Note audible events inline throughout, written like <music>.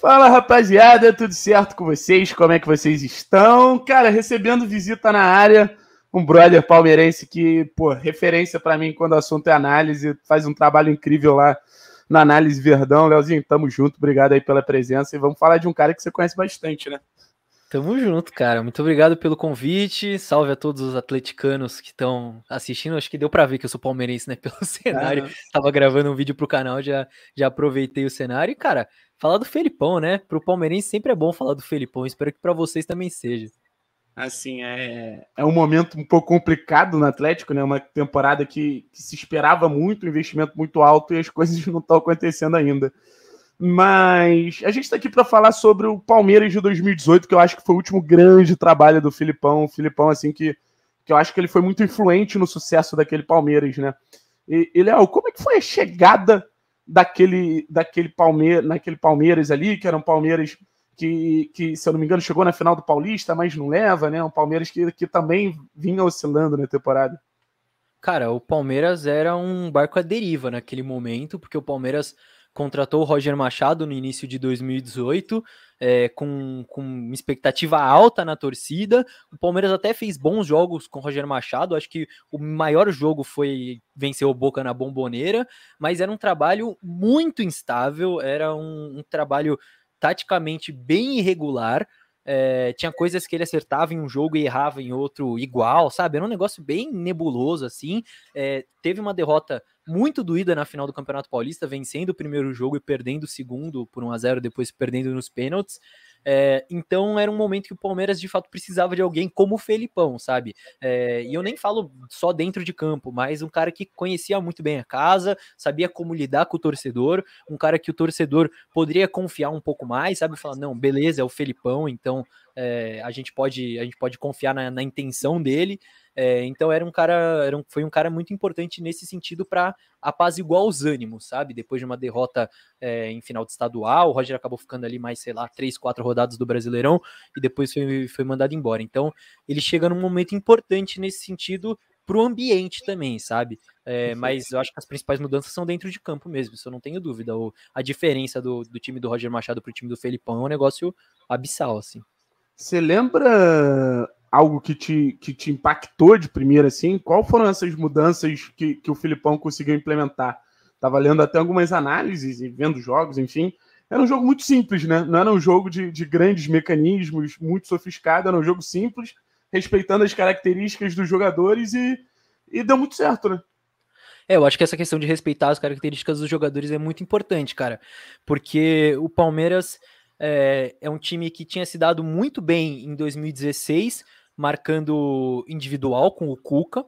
Fala rapaziada, tudo certo com vocês? Como é que vocês estão? Cara, recebendo visita na área, um brother palmeirense que, pô, referência para mim quando o assunto é análise, faz um trabalho incrível lá na Análise Verdão. Leozinho, tamo junto, obrigado aí pela presença e vamos falar de um cara que você conhece bastante, né? Tamo junto, cara. Muito obrigado pelo convite. Salve a todos os atleticanos que estão assistindo. Acho que deu para ver que eu sou palmeirense, né? Pelo <laughs> cenário. Ah, Tava gravando um vídeo pro canal, já, já aproveitei o cenário. E, cara, Falar do Felipão, né? Para o palmeirense sempre é bom falar do Felipão. Espero que para vocês também seja. Assim, é, é um momento um pouco complicado no Atlético, né? Uma temporada que, que se esperava muito, um investimento muito alto e as <laughs> coisas não estão acontecendo ainda. Mas a gente está aqui para falar sobre o Palmeiras de 2018, que eu acho que foi o último grande trabalho do Filipão. O Filipão, assim, que, que eu acho que ele foi muito influente no sucesso daquele Palmeiras, né? E, e Léo, como é que foi a chegada daquele, daquele Palmeiras, naquele Palmeiras ali, que era um Palmeiras que, que, se eu não me engano, chegou na final do Paulista, mas não leva, né? Um Palmeiras que, que também vinha oscilando na temporada. Cara, o Palmeiras era um barco à deriva naquele momento, porque o Palmeiras contratou o Roger Machado no início de 2018, é, com, com expectativa alta na torcida. O Palmeiras até fez bons jogos com o Roger Machado, acho que o maior jogo foi vencer o Boca na Bomboneira, mas era um trabalho muito instável, era um, um trabalho taticamente bem irregular. É, tinha coisas que ele acertava em um jogo e errava em outro igual, sabe? Era um negócio bem nebuloso, assim. É, teve uma derrota muito doída na final do Campeonato Paulista, vencendo o primeiro jogo e perdendo o segundo por 1 a 0 depois perdendo nos pênaltis. É, então era um momento que o Palmeiras de fato precisava de alguém como o Felipão, sabe? É, e eu nem falo só dentro de campo, mas um cara que conhecia muito bem a casa, sabia como lidar com o torcedor, um cara que o torcedor poderia confiar um pouco mais, sabe? Falar, não, beleza, é o Felipão, então é, a gente pode a gente pode confiar na, na intenção dele. É, então era um cara, era um, foi um cara muito importante nesse sentido para apaziguar os ânimos, sabe? Depois de uma derrota é, em final de estadual, o Roger acabou ficando ali mais, sei lá, três, quatro rodadas do Brasileirão e depois foi, foi mandado embora. Então ele chega num momento importante nesse sentido para o ambiente também, sabe? É, mas eu acho que as principais mudanças são dentro de campo mesmo, isso eu não tenho dúvida. O, a diferença do, do time do Roger Machado para o time do Felipão é um negócio abissal, assim. Você lembra algo que te, que te impactou de primeira, assim? Qual foram essas mudanças que, que o Filipão conseguiu implementar? Estava lendo até algumas análises e vendo jogos, enfim. Era um jogo muito simples, né? Não era um jogo de, de grandes mecanismos, muito sofisticado, era um jogo simples, respeitando as características dos jogadores e, e deu muito certo, né? É, eu acho que essa questão de respeitar as características dos jogadores é muito importante, cara. Porque o Palmeiras é, é um time que tinha se dado muito bem em 2016, marcando individual com o Cuca.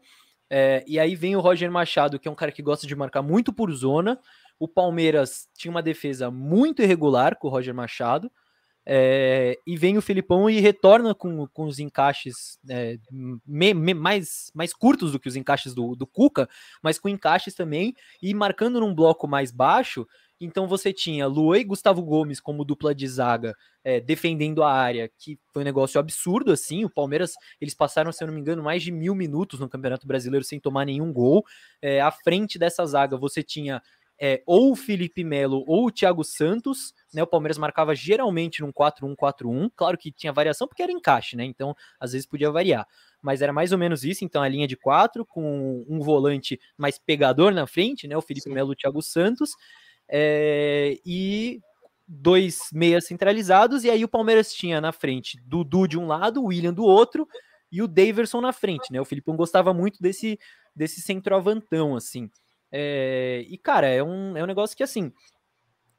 É, e aí vem o Roger Machado, que é um cara que gosta de marcar muito por zona. O Palmeiras tinha uma defesa muito irregular com o Roger Machado. É, e vem o Filipão e retorna com, com os encaixes é, me, me, mais, mais curtos do que os encaixes do, do Cuca, mas com encaixes também, e marcando num bloco mais baixo, então você tinha Luan e Gustavo Gomes como dupla de zaga é, defendendo a área, que foi um negócio absurdo assim. O Palmeiras eles passaram, se eu não me engano, mais de mil minutos no Campeonato Brasileiro sem tomar nenhum gol. É, à frente dessa zaga você tinha é, ou o Felipe Melo ou o Thiago Santos. Né, o Palmeiras marcava geralmente num 4-1-4-1. Claro que tinha variação porque era encaixe, né? Então às vezes podia variar mas era mais ou menos isso, então a linha de quatro, com um volante mais pegador na frente, né? O Felipe Sim. Melo e o Thiago Santos é, e dois meias centralizados, e aí o Palmeiras tinha na frente Dudu de um lado, o William do outro, e o Daverson na frente, né? O Filipão gostava muito desse, desse centroavantão, assim. É, e, cara, é um, é um negócio que, assim,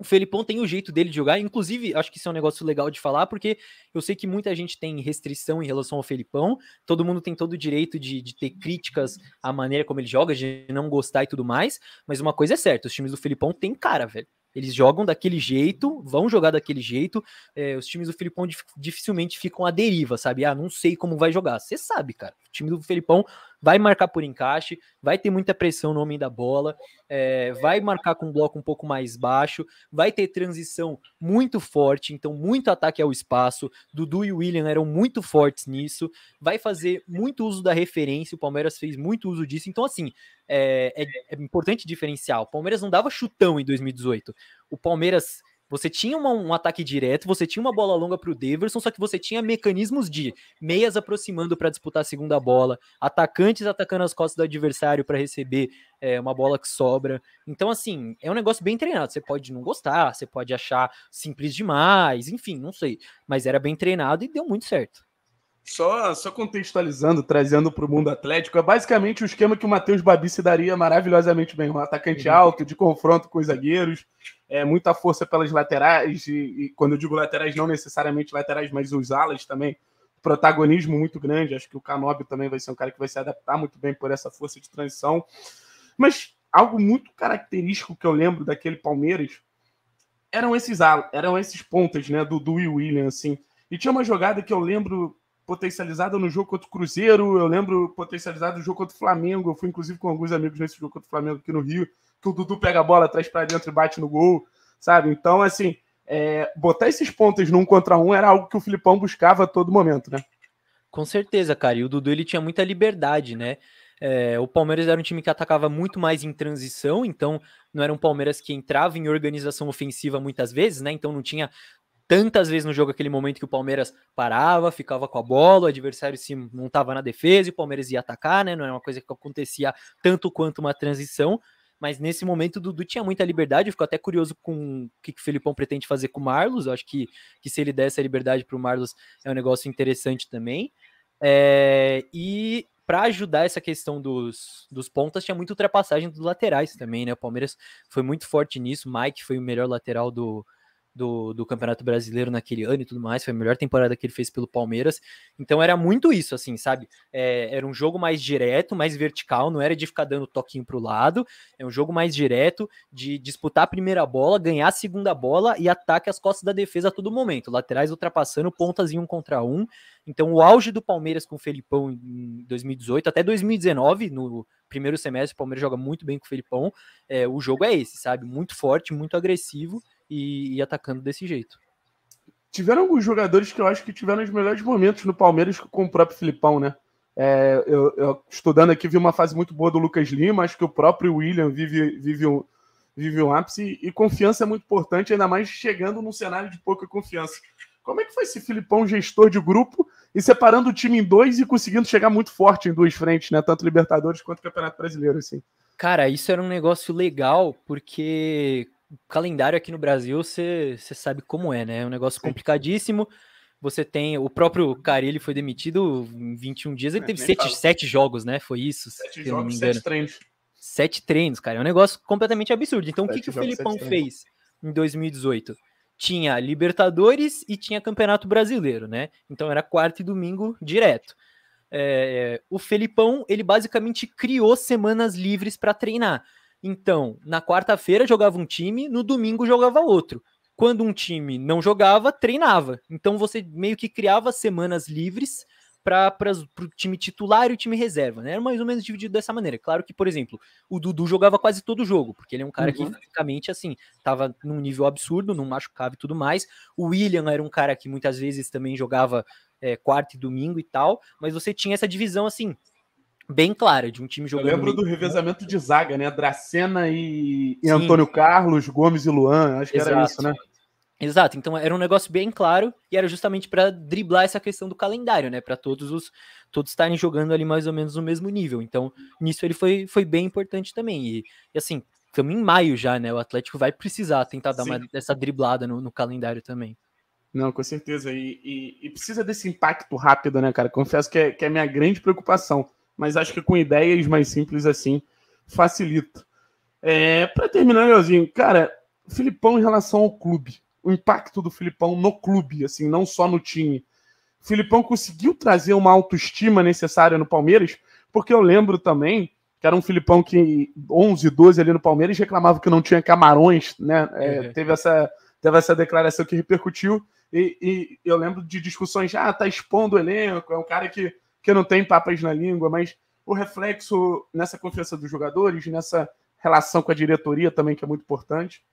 o Felipão tem o jeito dele de jogar, inclusive acho que isso é um negócio legal de falar, porque eu sei que muita gente tem restrição em relação ao Felipão, todo mundo tem todo o direito de, de ter críticas à maneira como ele joga, de não gostar e tudo mais, mas uma coisa é certa, os times do Felipão têm cara, velho. Eles jogam daquele jeito, vão jogar daquele jeito. É, os times do Filipão dificilmente ficam à deriva, sabe? Ah, não sei como vai jogar. Você sabe, cara time do Felipão vai marcar por encaixe, vai ter muita pressão no homem da bola, é, vai marcar com um bloco um pouco mais baixo, vai ter transição muito forte, então muito ataque ao espaço. Dudu e William eram muito fortes nisso, vai fazer muito uso da referência, o Palmeiras fez muito uso disso, então assim. É, é, é importante diferenciar. O Palmeiras não dava chutão em 2018. O Palmeiras você tinha uma, um ataque direto, você tinha uma bola longa para o Deverson, só que você tinha mecanismos de meias aproximando para disputar a segunda bola, atacantes atacando as costas do adversário para receber é, uma bola que sobra. Então, assim, é um negócio bem treinado. Você pode não gostar, você pode achar simples demais, enfim, não sei. Mas era bem treinado e deu muito certo. Só, só contextualizando, trazendo para o mundo atlético, é basicamente o esquema que o Matheus Babi se daria maravilhosamente bem. Um atacante uhum. alto, de confronto com os zagueiros, é, muita força pelas laterais, e, e quando eu digo laterais, não necessariamente laterais, mas os alas também. Protagonismo muito grande. Acho que o Canobio também vai ser um cara que vai se adaptar muito bem por essa força de transição. Mas algo muito característico que eu lembro daquele Palmeiras eram esses alas, eram esses pontas, né? Do, do Will William, assim. E tinha uma jogada que eu lembro potencializada no jogo contra o Cruzeiro, eu lembro potencializado no jogo contra o Flamengo. Eu fui, inclusive, com alguns amigos nesse jogo contra o Flamengo aqui no Rio, que o Dudu pega a bola, traz para dentro e bate no gol, sabe? Então, assim, é, botar esses pontos num contra um era algo que o Filipão buscava a todo momento, né? Com certeza, cara. E o Dudu ele tinha muita liberdade, né? É, o Palmeiras era um time que atacava muito mais em transição, então não era um Palmeiras que entrava em organização ofensiva muitas vezes, né? Então não tinha tantas vezes no jogo aquele momento que o Palmeiras parava, ficava com a bola, o adversário se montava na defesa e o Palmeiras ia atacar, né? Não era é uma coisa que acontecia tanto quanto uma transição. Mas nesse momento o Dudu tinha muita liberdade. Eu fico até curioso com o que, que o Felipão pretende fazer com o Marlos. Eu acho que, que se ele der essa liberdade para o Marlos é um negócio interessante também. É, e para ajudar essa questão dos, dos pontas, tinha muita ultrapassagem dos laterais também, né? O Palmeiras foi muito forte nisso. Mike foi o melhor lateral do, do, do Campeonato Brasileiro naquele ano e tudo mais. Foi a melhor temporada que ele fez pelo Palmeiras. Então era muito isso, assim, sabe? É, era um jogo mais direto, mais vertical, não era de ficar dando toquinho pro lado. É um jogo mais direto de disputar a primeira bola, ganhar a segunda bola e ataque às costas da defesa a todo momento. Laterais ultrapassando, pontas em um contra um. Então o auge do Palmeiras com o Felipão em 2018 até 2019, no primeiro semestre, o Palmeiras joga muito bem com o Felipão. É, o jogo é esse, sabe? Muito forte, muito agressivo e, e atacando desse jeito. Tiveram alguns jogadores que eu acho que tiveram os melhores momentos no Palmeiras com o próprio Filipão, né? É, eu, eu, estudando aqui, vi uma fase muito boa do Lucas Lima, acho que o próprio William vive, vive, um, vive um ápice, e confiança é muito importante, ainda mais chegando num cenário de pouca confiança. Como é que foi esse Filipão gestor de grupo e separando o time em dois e conseguindo chegar muito forte em duas frentes, né? Tanto Libertadores quanto Campeonato Brasileiro, assim. Cara, isso era um negócio legal, porque calendário aqui no Brasil, você sabe como é, né? É um negócio complicadíssimo. Você tem. O próprio Carilli foi demitido em 21 dias, ele é, teve sete, sete jogos, né? Foi isso. Sete jogos, sete treinos. Sete treinos, cara. É um negócio completamente absurdo. Então, sete o que, que o jogos, Felipão fez em 2018? Tinha Libertadores e tinha Campeonato Brasileiro, né? Então era quarta e domingo direto. É, é, o Felipão, ele basicamente criou semanas livres para treinar. Então, na quarta-feira jogava um time, no domingo jogava outro. Quando um time não jogava, treinava. Então você meio que criava semanas livres para o time titular e o time reserva, né? Era mais ou menos dividido dessa maneira. Claro que, por exemplo, o Dudu jogava quase todo jogo, porque ele é um cara uhum. que fisicamente, assim, estava num nível absurdo, não machucava e tudo mais. O William era um cara que muitas vezes também jogava é, quarta e domingo e tal, mas você tinha essa divisão, assim, bem clara de um time jogando. Eu lembro do revezamento de zaga, né? Dracena e, e Antônio Carlos, Gomes e Luan, acho que Exato. era isso, né? Exato, então era um negócio bem claro e era justamente para driblar essa questão do calendário, né? Para todos os todos estarem jogando ali mais ou menos no mesmo nível. Então, nisso ele foi, foi bem importante também. E, e assim, estamos em maio já, né? O Atlético vai precisar tentar dar uma, essa driblada no, no, calendário também. Não, com certeza. E, e, e, precisa desse impacto rápido, né, cara? Confesso que é, que é a minha grande preocupação mas acho que com ideias mais simples assim facilita. É, para terminar, Leozinho, cara, Filipão em relação ao clube, o impacto do Filipão no clube, assim, não só no time. Filipão conseguiu trazer uma autoestima necessária no Palmeiras, porque eu lembro também que era um Filipão que 11, 12 ali no Palmeiras reclamava que não tinha camarões, né? É, uhum. Teve, essa, teve essa declaração que repercutiu. E, e eu lembro de discussões, ah, tá expondo o elenco, é um cara que que não tem papas na língua, mas o reflexo nessa confiança dos jogadores, nessa relação com a diretoria também, que é muito importante.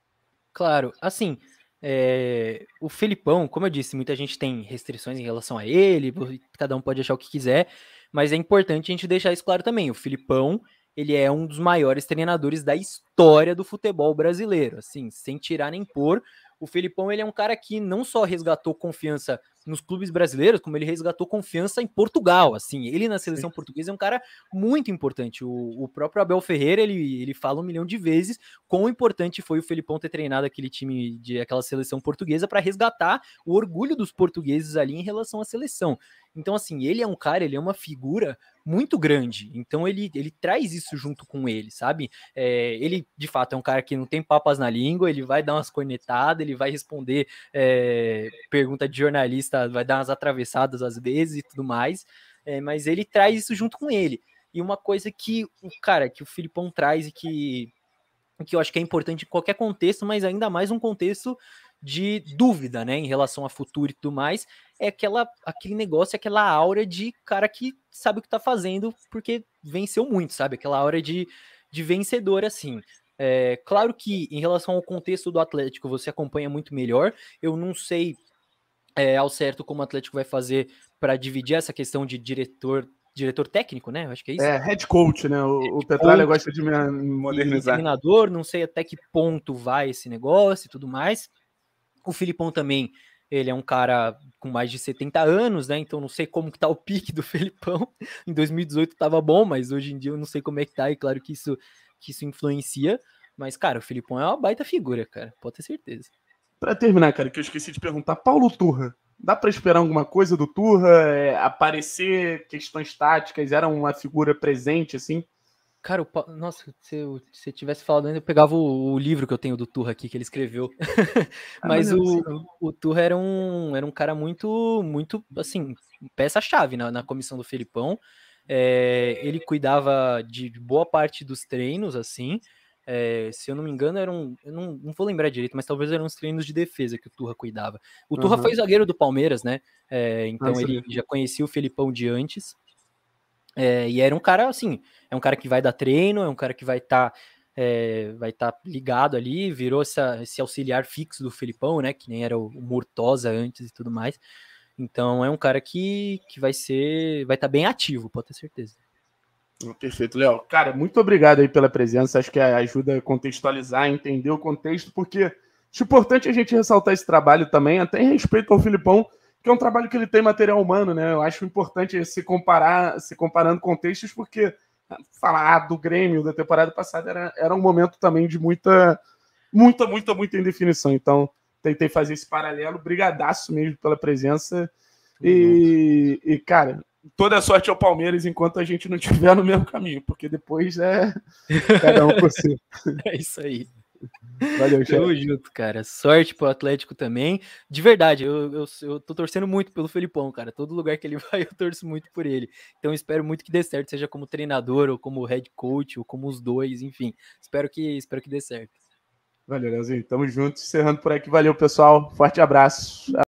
Claro, assim, é, o Felipão, como eu disse, muita gente tem restrições em relação a ele, cada um pode achar o que quiser, mas é importante a gente deixar isso claro também. O Filipão, ele é um dos maiores treinadores da história do futebol brasileiro, assim, sem tirar nem pôr. O Felipão, ele é um cara que não só resgatou confiança nos clubes brasileiros, como ele resgatou confiança em Portugal, assim, ele na seleção portuguesa é um cara muito importante, o, o próprio Abel Ferreira, ele, ele fala um milhão de vezes quão importante foi o Felipão ter treinado aquele time, de aquela seleção portuguesa para resgatar o orgulho dos portugueses ali em relação à seleção, então assim, ele é um cara, ele é uma figura muito grande. Então ele, ele traz isso junto com ele, sabe? É, ele, de fato, é um cara que não tem papas na língua, ele vai dar umas cornetadas, ele vai responder é, pergunta de jornalista pista, vai dar umas atravessadas às vezes e tudo mais. É, mas ele traz isso junto com ele. E uma coisa que o cara, que o Filipão traz e que, que eu acho que é importante em qualquer contexto, mas ainda mais um contexto de dúvida, né, em relação a futuro e tudo mais, é aquela, aquele negócio, aquela aura de cara que sabe o que tá fazendo porque venceu muito, sabe? Aquela aura de, de vencedor, assim. É, claro que em relação ao contexto do Atlético você acompanha muito melhor. Eu não sei é, ao certo como o Atlético vai fazer para dividir essa questão de diretor diretor técnico, né? Eu acho que é isso. É, head coach, né? O, Petróleo o Petralha gosta de modernizar. Treinador, não sei até que ponto vai esse negócio e tudo mais. O Filipão também, ele é um cara com mais de 70 anos, né? Então não sei como que tá o pique do <laughs> Filipão. Em 2018 tava bom, mas hoje em dia eu não sei como é que tá, e claro que isso que isso influencia, mas cara, o Filipão é uma baita figura, cara. Pode ter certeza. Para terminar, cara, que eu esqueci de perguntar, Paulo Turra, dá para esperar alguma coisa do Turra? É, aparecer questões táticas? Era uma figura presente, assim? Cara, pa... nossa, se eu, se eu tivesse falado ainda, eu pegava o, o, livro que eu tenho do Turra aqui, que ele escreveu. <laughs> <laughs> Mas ah, o, o Turra era um, era um cara muito, muito, assim, peça-chave na, na comissão do Felipão. É, ele cuidava de boa parte dos treinos, assim, é, se eu não me engano, eram. Eu não, não vou lembrar direito, mas talvez eram os treinos de defesa que o Turra cuidava. O Turra uhum. foi zagueiro do Palmeiras, né? É, então ele já conhecia o Felipão de antes. É, e era um cara assim, é um cara que vai dar treino, é um cara que vai estar. Tá, vai estar tá ligado ali, virou essa, esse auxiliar fixo do Felipão, né? Que nem era o, o Mortosa antes e tudo mais. Então é um cara que, que vai ser. Vai estar tá bem ativo, pode ter certeza. Perfeito, Léo. Cara, muito obrigado aí pela presença. Acho que ajuda a contextualizar, entender o contexto, porque acho importante a gente ressaltar esse trabalho também, até em respeito ao Filipão, que é um trabalho que ele tem material humano, né? Eu acho importante se comparar, se comparando contextos, porque ah, falar ah, do Grêmio da temporada passada era, era um momento também de muita, muita, muita, muita indefinição. Então, tentei fazer esse paralelo. Brigadaço mesmo pela presença. E, e, cara, toda sorte ao Palmeiras enquanto a gente não estiver no mesmo caminho, porque depois é <laughs> cada um por si. <laughs> é isso aí. Valeu, Tamo junto, cara. Sorte pro Atlético também. De verdade, eu, eu, eu, tô torcendo muito pelo Felipão, cara. Todo lugar que ele <laughs> vai, eu torço muito por ele. Então espero muito que dê certo, seja como treinador, ou como head coach, ou como os dois, enfim. Espero que, espero que dê certo. Valeu, Leozinho. Tamo junto. Encerrando por aqui. Valeu, pessoal. Forte abraço.